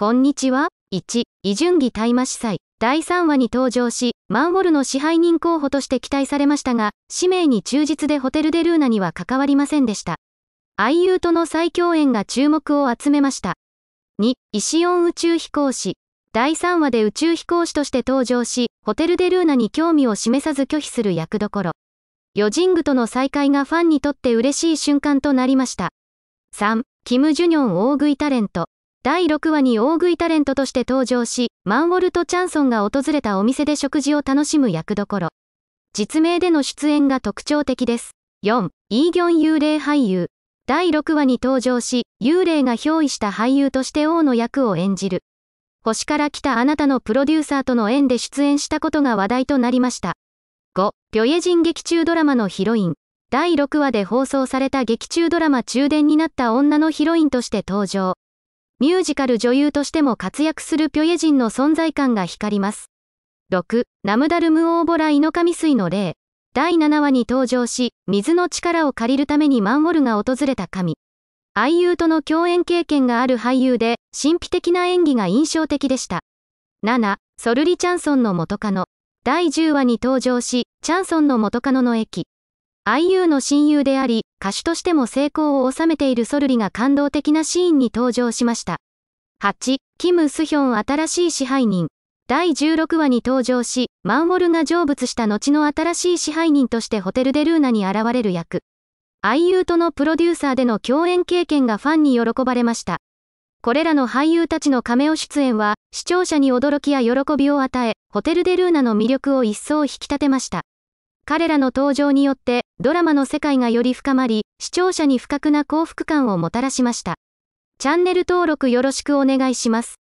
こんにちは。1、イジュンギ大麻司祭。第3話に登場し、マンホルの支配人候補として期待されましたが、使命に忠実でホテル・デ・ルーナには関わりませんでした。俳優との再共演が注目を集めました。2、イシオン宇宙飛行士。第3話で宇宙飛行士として登場し、ホテル・デ・ルーナに興味を示さず拒否する役どころ。ヨジングとの再会がファンにとって嬉しい瞬間となりました。3、キム・ジュニョン大食いタレント。第6話に大食いタレントとして登場し、マンウォルト・チャンソンが訪れたお店で食事を楽しむ役どころ。実名での出演が特徴的です。4、イーギョン幽霊俳優。第6話に登場し、幽霊が憑依した俳優として王の役を演じる。星から来たあなたのプロデューサーとの縁で出演したことが話題となりました。5、ピョエジン劇中ドラマのヒロイン。第6話で放送された劇中ドラマ中伝になった女のヒロインとして登場。ミュージカル女優としても活躍するピョエ人の存在感が光ります。6、ナムダルムオーボライノカミ水の霊。第7話に登場し、水の力を借りるためにマンウォルが訪れた神。俳優との共演経験がある俳優で、神秘的な演技が印象的でした。7、ソルリ・チャンソンの元カノ。第10話に登場し、チャンソンの元カノの駅。IU の親友であり、歌手としても成功を収めているソルリが感動的なシーンに登場しました。8、キム・スヒョン新しい支配人。第16話に登場し、マンウォルが成仏した後の新しい支配人としてホテルデルーナに現れる役。俳優とのプロデューサーでの共演経験がファンに喜ばれました。これらの俳優たちのカメオ出演は、視聴者に驚きや喜びを与え、ホテルデルーナの魅力を一層引き立てました。彼らの登場によってドラマの世界がより深まり、視聴者に不覚な幸福感をもたらしました。チャンネル登録よろしくお願いします。